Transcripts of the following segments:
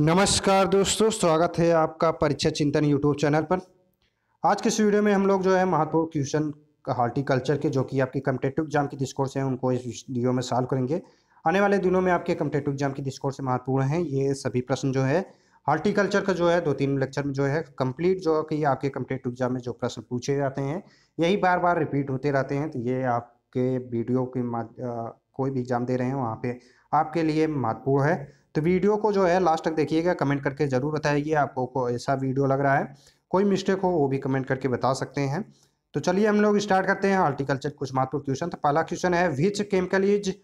नमस्कार दोस्तों स्वागत है आपका परीक्षा चिंतन यूट्यूब चैनल पर आज के इस वीडियो में हम लोग जो है महत्वपूर्ण क्वेश्चन हार्टिकल्चर के जो कि आपके कम्पिटेटिव एग्जाम के डिस्कोर्स हैं उनको इस वीडियो में सॉल्व करेंगे आने वाले दिनों में आपके कम्पिटेटिव एग्जाम के डिस्कोर्स महत्वपूर्ण हैं ये सभी प्रश्न जो है हार्टिकल्चर का जो है दो तीन लेक्चर में जो है कंप्लीट जो कि आपके कम्पिटेटिव एग्जाम में जो प्रश्न पूछे जाते हैं यही बार बार रिपीट होते रहते हैं तो ये आपके वीडियो के कोई भी एग्जाम दे रहे हैं वहाँ पर आपके लिए महत्वपूर्ण है तो वीडियो को जो है लास्ट तक देखिएगा कमेंट करके ज़रूर बताइए आपको ऐसा वीडियो लग रहा है कोई मिस्टेक हो वो भी कमेंट करके बता सकते हैं तो चलिए हम लोग स्टार्ट करते हैं हार्टिकल्चर कुछ महत्वपूर्ण क्वेश्चन तो पहला क्वेश्चन है which chemical is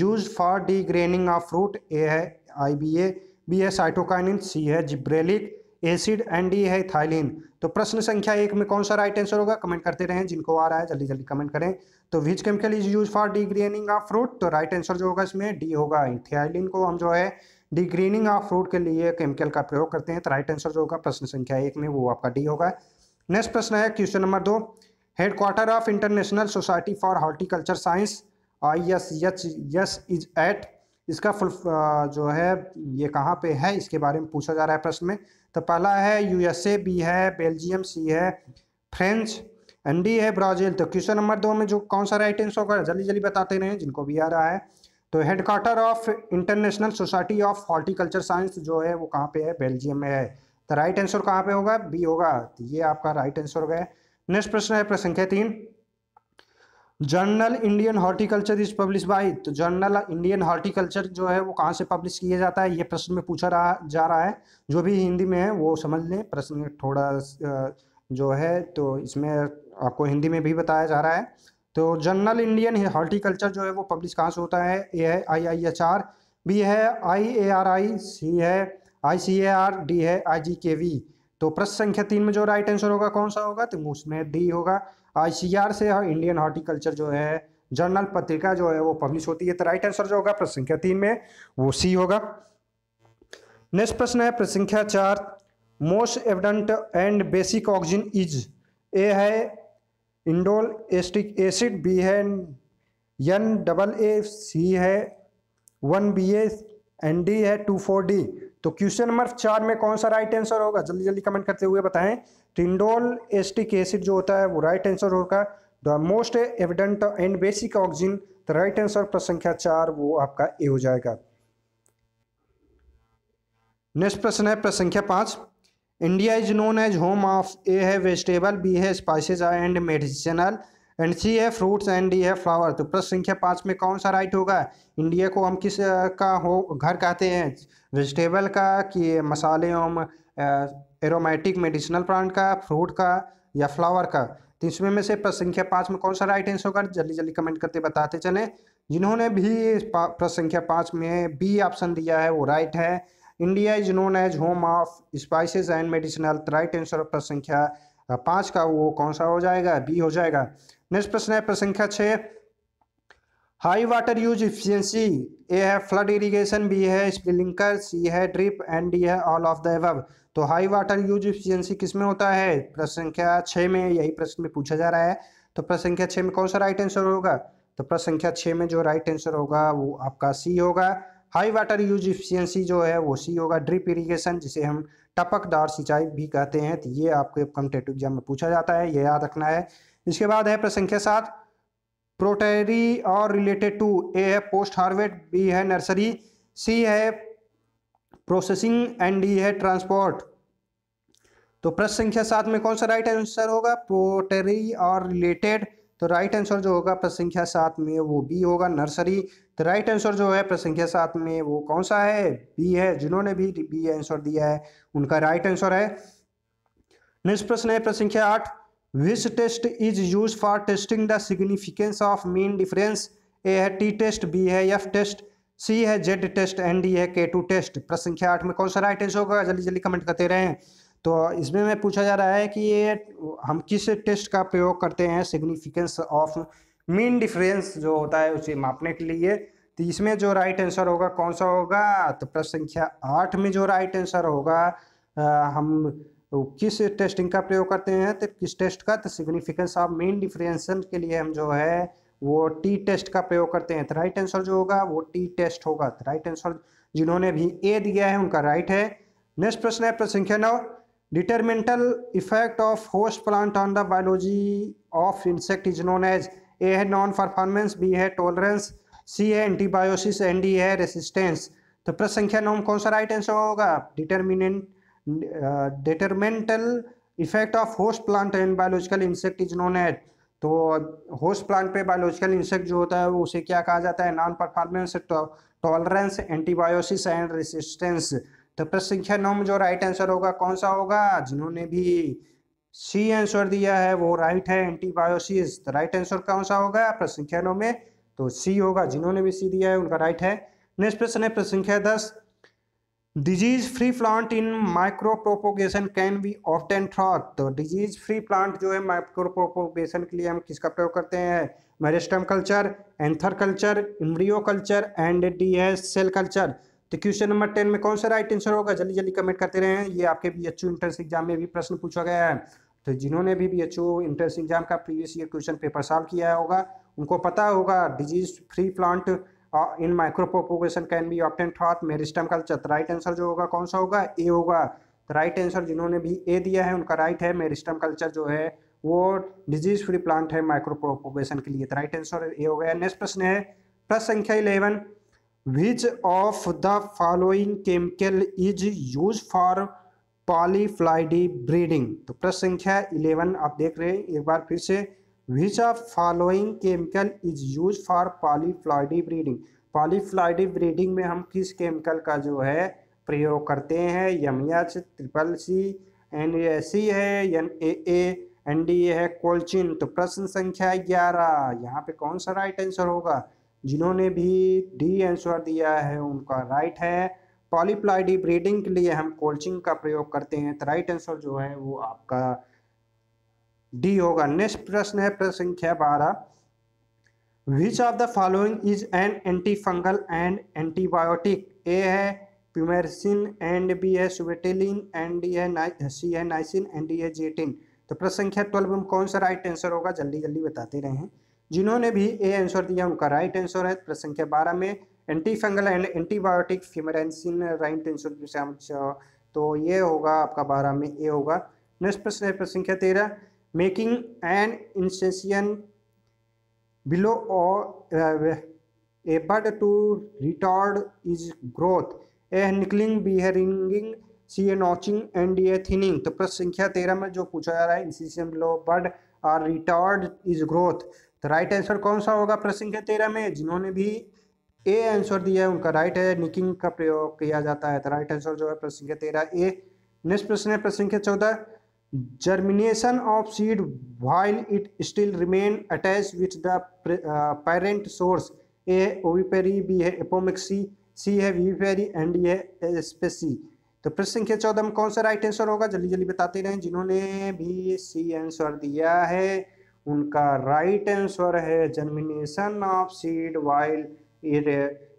use for degreening of fruit A है आई बी ए बी है साइटोकाइनिन सी है जिब्रेलिक एसिड एंड डी है थाइलिन तो प्रश्न संख्या एक में कौन सा राइट आंसर होगा कमेंट करते रहें जिनको आ रहा है जल्दी जल्दी कमेंट करें तो which chemical is use for degreening of fruit तो राइट आंसर जो होगा इसमें डी होगा थाइलिन को हम जो है डिग्रेनिंग ऑफ फ्रूट के लिए केमिकल का प्रयोग करते हैं तो राइट आंसर जो होगा प्रश्न संख्या एक में वो आपका डी होगा नेक्स्ट प्रश्न है क्वेश्चन नंबर दो headquarter of international society for horticulture science I S H S is at इसका फुल जो है ये कहाँ पे है इसके बारे में पूछा जा रहा है प्रश्न में तो पहला है यूएसए बी है बेल्जियम सी है फ्रेंच एन डी है ब्राज़ील तो क्वेश्चन नंबर दो में जो कौन सा राइट आंसर होगा जल्दी जल्दी बताते रहे जिनको भी आ रहा है तो headquarter of international society of horticulture science जो है वो कहाँ पे है बेल्जियम में है तो राइट आंसर कहाँ पे होगा बी होगा तो ये आपका राइट आंसर हो गया नेक्स्ट प्रश्न है प्रश्न संख्या तीन journal Indian horticulture is publish by तो जर्नल इंडियन हॉर्टिकल्चर जो है वो कहाँ से पब्लिश किया जाता है ये प्रश्न में पूछा रहा जा रहा है जो भी हिंदी में है वो समझ लें प्रश्न थोड़ा जो है तो इसमें आपको हिंदी में भी बताया जा रहा है तो जर्नल इंडियन हॉर्टिकल्चर जो है वो पब्लिश कहाँ से होता है ए है I I H R B है आई ए आर आई सी है आई सी ए आर डी है आई जी के वी तो प्रश्न संख्या तीन में जो राइट आंसर होगा कौन सा होगा तो उसमें डी होगा आई से इंडियन हॉर्टिकल्चर जो है जर्नल पत्रिका जो है वो पब्लिश होती है तो राइट आंसर जो होगा प्रश्न संख्या तीन में वो सी होगा नेक्स्ट प्रश्न है प्रश्न संख्या चार most evident and basic oxygen is A है इंडोल एस्टिक एसिड बी है एन डबल ए सी है one B A and D है टू फोर डी तो क्वेश्चन नंबर चार में कौन सा राइट आंसर होगा जल्दी जल्दी कमेंट करते हुए बताएं टिंडोल एस्टिक एसिड जो होता है वो राइट आंसर होगा the most evident and basic oxygen तो राइट आंसर प्रश्न संख्या चार वो आपका ए हो जाएगा नेक्स्ट प्रश्न है प्रश्न संख्या पांच India is known as home of A है वेजिटेबल बी है spices and medicinal and C है फ्रूट्स एंड डी है फ्लावर तो प्रश्न संख्या पाँच में कौन सा राइट होगा इंडिया को हम किस का हो घर कहते हैं वेजिटेबल का कि मसाले एवं एरोमेटिक मेडिसिनल प्लांट का फ्रूट का या फ्लावर का तो इसमें में से प्रश्न संख्या पाँच में कौन सा राइट आंसर होगा जल्दी जल्दी कमेंट करते बताते चलें जिन्होंने भी प्रश्न संख्या पाँच में बी ऑप्शन दिया है वो राइट है India is known as home of spices and medicinal right answer प्रश्न संख्या पाँच का वो कौन सा हो जाएगा बी हो जाएगा नेक्स्ट प्रश्न है प्रश्न संख्या छः high water use efficiency A है फ्लड इरीगेशन बी है स्प्रिलिंकर सी है ड्रिप एंड डी है ऑल ऑफ द एवब तो हाई वाटर यूज इफिशियंसी किस में होता है प्रश्न संख्या छः में यही प्रश्न में पूछा जा रहा है तो प्रश्न संख्या छः में कौन सा राइट आंसर होगा तो प्रश्न संख्या छः में जो राइट आंसर होगा वो आपका सी होगा हाई वाटर यूज इफिशियंसी जो है वो सी होगा ड्रिप इरीगेशन जिसे हम टपकदार सिंचाई भी कहते हैं तो ये आपको कॉम्पिटेटिव एग्जाम में पूछा जाता है ये याद रखना है इसके बाद है प्रश्न संख्या सात प्रोटेरी और रिलेटेड टू ए है पोस्ट हार्वेट बी है नर्सरी सी है प्रोसेसिंग एंड डी है ट्रांसपोर्ट तो प्रश्न संख्या सात में कौन सा राइट आंसर होगा प्रोटेरी और रिलेटेड तो राइट आंसर जो होगा प्रश्न संख्या सात में वो बी होगा नर्सरी तो राइट आंसर जो है प्रश्न संख्या सात में वो कौन सा है बी है जिन्होंने भी बी आंसर दिया है उनका राइट आंसर है नेक्स्ट प्रश्न है प्रश्न संख्या आठ which test is use for testing the significance of mean difference A है टी टेस्ट बी है एफ टेस्ट सी है जेड टेस्ट एन डी है के टू टेस्ट प्रश्न संख्या आठ में कौन सा राइट आंसर होगा जल्दी जल्दी कमेंट करते रहें तो इसमें मैं पूछा जा रहा है कि ये हम किस टेस्ट का प्रयोग करते हैं सिग्निफिकेंस ऑफ मीन डिफरेंस जो होता है उसे मापने के लिए तो इसमें जो राइट आंसर होगा कौन सा होगा तो प्रश्न संख्या आठ में जो राइट आंसर होगा आ, हम तो किस टेस्टिंग का प्रयोग करते हैं तो किस टेस्ट का तो सिग्निफिकेंस ऑफ मेन डिफरेंसन के लिए हम जो है वो टी टेस्ट का प्रयोग करते हैं तो राइट आंसर जो होगा वो टी टेस्ट होगा तो राइट आंसर जिन्होंने भी ए दिया है उनका राइट है नेक्स्ट प्रश्न है प्रश्न संख्या नौ detrimental effect of host plant on the biology of insect is known as A है नॉन परफॉर्मेंस बी है टॉलरेंस सी है एंटीबायोसिस एंड डी है रेसिस्टेंस तो प्रश्न संख्या नौ कौन सा राइट आंसर होगा determinant detrimental effect of host plant and biological insect is known at तो होस्ट प्लांट पे बायोलॉजिकल इंसेक्ट जो होता है उसे क्या कहा जाता है non performance tolerance antibiosis and resistance तो प्रश्न संख्या नौ में जो राइट आंसर होगा कौन सा होगा जिन्होंने भी सी आंसर दिया है वो राइट है एंटीबायोसिस तो राइट आंसर कौन सा होगा प्रश्न संख्या नौ में तो सी होगा जिन्होंने भी सी दिया है उनका राइट है नेक्स्ट प्रश्न है प्रश्न संख्या दस disease free plant in micropropagation can be often through तो डिजीज फ्री प्लांट जो है माइक्रो प्रोपोगेशन के लिए हम किसका प्रयोग करते हैं meristem culture anther culture embryo culture and D is cell culture तो क्वेश्चन नंबर टेन में कौन सा राइट आंसर होगा जल्दी जल्दी कमेंट करते रहें ये आपके बी एच एंट्रेंस एग्जाम में भी प्रश्न पूछा गया है तो जिन्होंने भी बी एच एंट्रेंस एग्जाम का previous year question paper solve किया होगा उनको पता होगा disease free plant in micropropagation can be often through meristem का चत राइट आंसर जो होगा कौन सा होगा ए होगा राइट आंसर जिन्होंने भी ए दिया है उनका राइट है मेरिस्टम कल्चर जो है वो डिजीज फ्री प्लांट है माइक्रो प्रोपोगेशन के लिए तो राइट आंसर ए हो गया नेक्स्ट प्रश्न है प्रश्न संख्या eleven which of the following chemical is use for polyploidy breeding तो प्रश्न संख्या इलेवन आप देख रहे हैं एक बार फिर से which are following chemical is use for polyploidy breeding polyploidy breeding में हम किस केमिकल का जो है प्रयोग करते हैं M H triple C N A C है N A A and D A है कोल्चिन तो प्रश्न संख्या ग्यारह यहाँ पे कौन सा राइट आंसर होगा जिन्होंने भी डी आंसर दिया है उनका राइट है पॉलीप्लाइडी ब्रीडिंग के लिए हम कोल्चिंग का प्रयोग करते हैं तो राइट आंसर जो है वो आपका डी होगा नेक्स्ट प्रश्न है प्रश्न संख्या बारह which of the following is an antifungal and antibiotic A है प्यूमेरसिन एंड बी है सुबेटेलिन एंड डी है सी है नाइसिन एंड डी है जेटिन तो प्रश्न संख्या ट्वेल्व में कौन सा राइट आंसर होगा जल्दी जल्दी बताते रहे हैं जिन्होंने भी ए आंसर दिया उनका राइट आंसर है प्रश्न संख्या बारह में एंटी फंगल एंड एंटीबायोटिक फ्यूमेरसिन राइट आंसर तो ये होगा आपका बारह में ए होगा नेक्स्ट प्रश्न है प्रश्न संख्या तेरह making an incision below or uh, effort to retard its growth a nickling bearing C A notching and A thinning तो प्रश्न संख्या तेरह में जो पूछा जा रहा है incision below bud or retard is growth तो राइट आंसर कौन सा होगा प्रश्न संख्या तेरह में जिन्होंने भी ए आंसर दिया है उनका राइट है निकिंग का प्रयोग किया जाता है तो राइट आंसर जो है प्रश्न संख्या तेरह ए नेक्स्ट प्रश्न है प्रश्न संख्या चौदह germination of seed while it still remain attach with the parent source A ovipary B है एपोमिक्सी सी है वीपेरी एंड ये है एस्पेसी तो प्रश्न संख्या चौदह में कौन सा राइट आंसर होगा जल्दी जल्दी बताते रहें जिन्होंने भी सी आंसर दिया है उनका राइट आंसर है germination of seed while it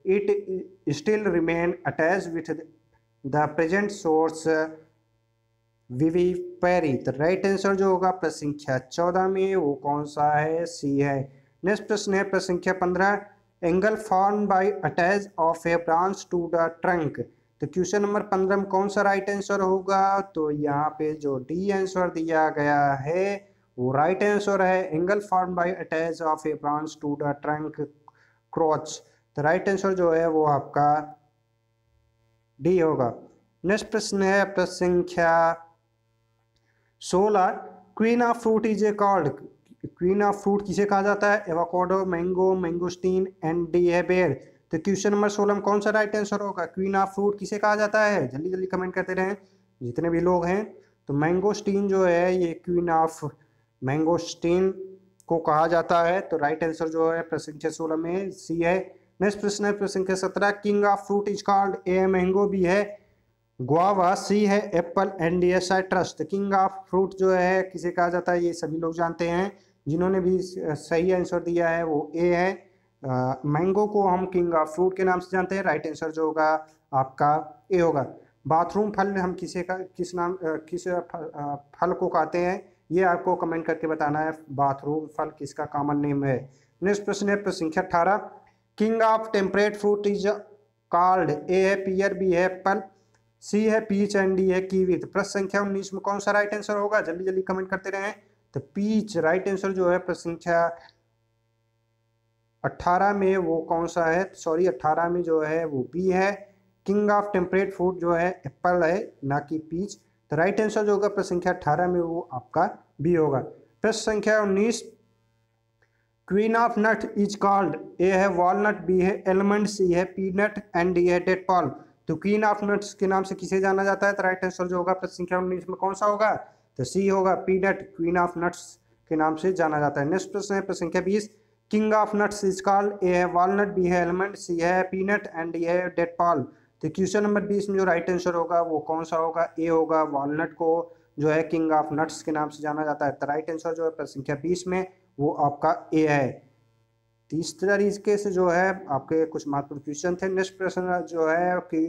it still remain attach with the present source विवी तो राइट आंसर जो होगा प्रश्न संख्या चौदह में वो कौन सा है सी है नेक्स्ट प्रश्न है प्रश्न संख्या पंद्रह angle form by attach of a branch to the trunk तो क्वेश्चन नंबर पंद्रह में कौन सा राइट आंसर होगा तो यहाँ पे जो डी आंसर दिया गया है वो राइट आंसर है angle form by attach of a branch to the trunk crotch तो राइट आंसर जो है वो आपका डी होगा नेक्स्ट प्रश्न है प्रश्न संख्या सोलर queen of fruit is a called queen of fruit किसे कहा जाता है avocado mango mangosteen and D है बेर तो क्वेश्चन नंबर सोलह में कौन सा राइट आंसर होगा क्वीन ऑफ फ्रूट किसे कहा जाता है जल्दी जल्दी कमेंट करते रहें जितने भी लोग हैं तो मैंगोस्टीन जो है ये क्वीन ऑफ मैंगोस्टीन को कहा जाता है तो राइट आंसर जो है प्रश्न छः सोलह में सी है नेक्स्ट प्रश्न है प्रश्न संख्या सत्रह king of fruit is called a mango भी है गुआवा सी है apple and D trust king of fruit जो है किसे कहा जाता है ये सभी लोग जानते हैं जिन्होंने भी सही आंसर दिया है वो ए है मैंगो को हम किंग ऑफ फ्रूट के नाम से जानते हैं राइट आंसर जो होगा आपका ए होगा बाथरूम फल हम किसे का किस नाम किस फल को कहते हैं ये आपको कमेंट करके बताना है बाथरूम फल किसका कॉमन नेम है नेक्स्ट प्रश्न है प्रश्न संख्या अठारह king of temperate fruit is called A है पियर बी है एप्पल सी है पीच एंड डी है कीवी तो प्रश्न संख्या उन्नीस में कौन सा राइट आंसर होगा जल्दी जल्दी कमेंट करते रहे तो पीच राइट आंसर जो है प्रश्न संख्या अट्ठारह में वो कौन सा है सॉरी अट्ठारह में जो है वो बी है किंग ऑफ टेम्परेट फूड जो है एप्पल है ना कि पीच तो राइट आंसर जो होगा प्रश्न संख्या अठारह में वो आपका बी होगा प्रश्न संख्या उन्नीस queen of nut is called A है वॉलनट बी है एलमंड सी है पीनट एंड डी है डेट पॉल्म तो क्वीन ऑफ नट्स के नाम से किसे जाना जाता है तो राइट आंसर जो होगा प्रश्न संख्या उन्नीस में कौन सा होगा तो सी होगा पीनट क्वीन ऑफ नट्स के नाम से जाना जाता है नेक्स्ट प्रश्न है प्रश्न संख्या बीस king of nuts is call ए है वॉलनट बी है एलमंड सी है पीनट एंड ये है डेट पॉल तो क्वेश्चन नंबर बीस में जो राइट आंसर होगा वो कौन सा होगा ए होगा वॉलनट को जो है किंग ऑफ नट्स के नाम से जाना जाता है तो राइट आंसर जो है प्रश्न संख्या बीस में वो आपका ए है तीसरा तरीके से जो है आपके कुछ महत्वपूर्ण क्वेश्चन थे नेक्स्ट प्रश्न जो है कि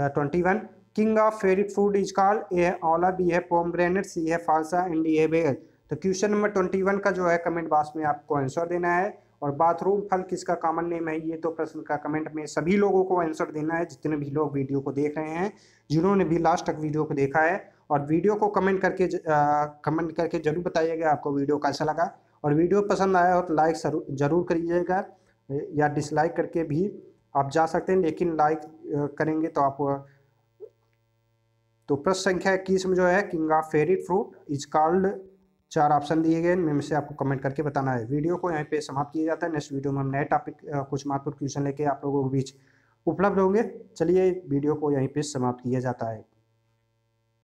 twenty one king of favourite food is call ए है बी है पोमग्रेनेट सी है फालसा एंड डी है बेल तो क्वेश्चन नंबर ट्वेंटी वन का जो है कमेंट बॉक्स में आपको आंसर देना है और बाथरूम फल किसका कॉमन नेम है ये तो प्रश्न का कमेंट में सभी लोगों को आंसर देना है जितने भी लोग वीडियो को देख रहे हैं जिन्होंने भी लास्ट तक वीडियो को देखा है और वीडियो को कमेंट करके कमेंट करके जरूर बताइएगा आपको वीडियो कैसा लगा और वीडियो पसंद आया हो तो लाइक ज़रूर करिएगा या डिसलाइक करके भी आप जा सकते हैं लेकिन लाइक करेंगे तो आप तो प्रश्न संख्या इक्कीस में जो है king of favourite fruit is called चार ऑप्शन दिए गए इनमें से आपको कमेंट करके बताना है वीडियो को यहीं पे समाप्त किया जाता है नेक्स्ट वीडियो में हम नए टॉपिक कुछ महत्वपूर्ण क्वेश्चन लेके आप लोगों के बीच उपलब्ध होंगे चलिए वीडियो को यहीं पे समाप्त किया जाता है